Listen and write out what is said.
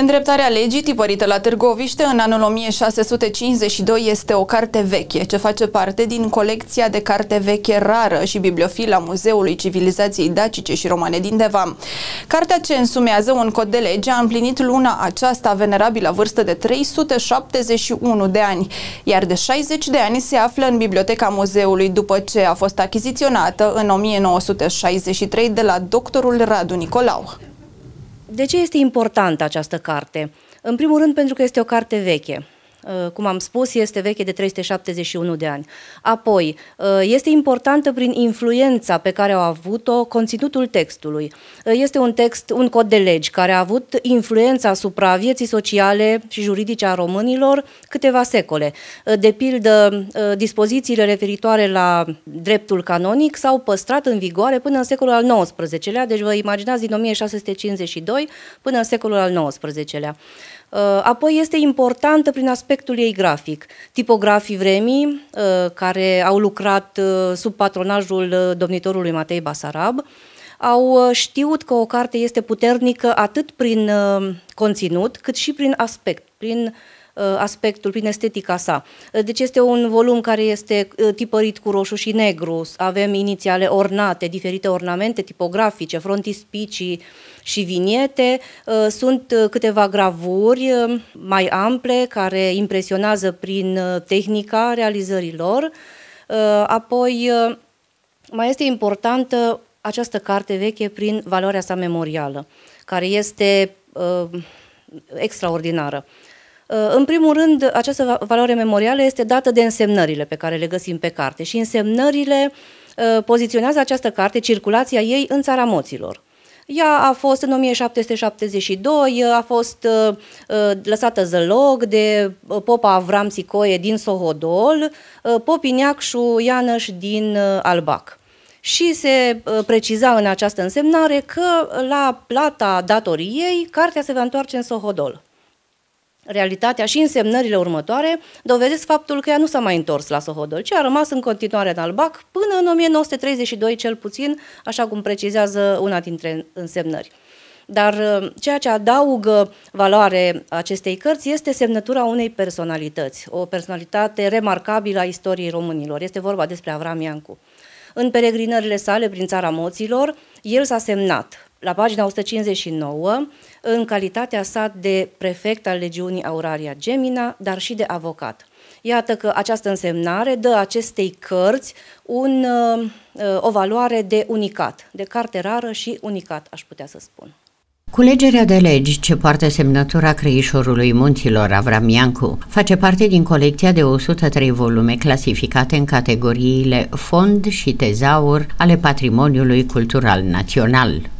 Îndreptarea legii tipărită la Târgoviște în anul 1652 este o carte veche, ce face parte din colecția de carte veche rară și bibliofilă a Muzeului Civilizației Dacice și Romane din Deva. Cartea ce însumează un cod de lege a împlinit luna aceasta venerabilă vârstă de 371 de ani, iar de 60 de ani se află în biblioteca muzeului după ce a fost achiziționată în 1963 de la doctorul Radu Nicolau. De ce este importantă această carte? În primul rând pentru că este o carte veche. Uh, cum am spus, este veche de 371 de ani. Apoi, uh, este importantă prin influența pe care au avut-o conținutul textului. Uh, este un text, un cod de legi care a avut influența asupra vieții sociale și juridice a românilor câteva secole. De pildă, dispozițiile referitoare la dreptul canonic s-au păstrat în vigoare până în secolul al XIX-lea, deci vă imaginați din 1652 până în secolul al XIX-lea. Apoi este importantă prin aspect aspectul ei grafic. Tipografii vremii uh, care au lucrat uh, sub patronajul uh, domnitorului Matei Basarab au știut că o carte este puternică atât prin conținut cât și prin aspect, prin Uh, aspectul, prin estetica sa. Uh, deci este un volum care este uh, tipărit cu roșu și negru, avem inițiale ornate, diferite ornamente tipografice, frontispicii și viniete, sunt câteva gravuri mai ample care impresionează prin tehnica realizărilor, apoi mai este importantă această carte veche prin valoarea sa memorială, care este uh, extraordinară. Uh, în primul rând, această valoare memorială este dată de însemnările pe care le găsim pe carte și însemnările uh, poziționează această carte, circulația ei, în țara moților. Ea a fost în 1772, uh, a fost lăsată zălog de popa Avram Sicoie din Sohodol, Popi Neacșu Ianăș din Albac. Și se preciza în această însemnare că la plata datoriei, cartea se va întoarce în Sohodol realitatea și însemnările următoare dovedesc faptul că ea nu s-a mai întors la Sohodol, ci a rămas în continuare în Albac până în 1932 cel puțin, așa cum precizează una dintre însemnări. Dar uh, ceea ce adaugă valoare acestei cărți este semnătura unei personalități, o personalitate remarcabilă a istoriei românilor. Este vorba despre Avram Iancu. În peregrinările sale prin țara moților, el s-a semnat la pagina 159, în calitatea sa de prefect al legiunii Auraria Gemina, dar și de avocat. Iată că această însemnare dă acestei cărți un, uh, o valoare de unicat, de carte rară și unicat, aș putea să spun. Culegerea de legi ce poartă semnătura creișorului munților Avramiancu face parte din colecția de 103 volume clasificate în categoriile fond și tezaur ale patrimoniului cultural național.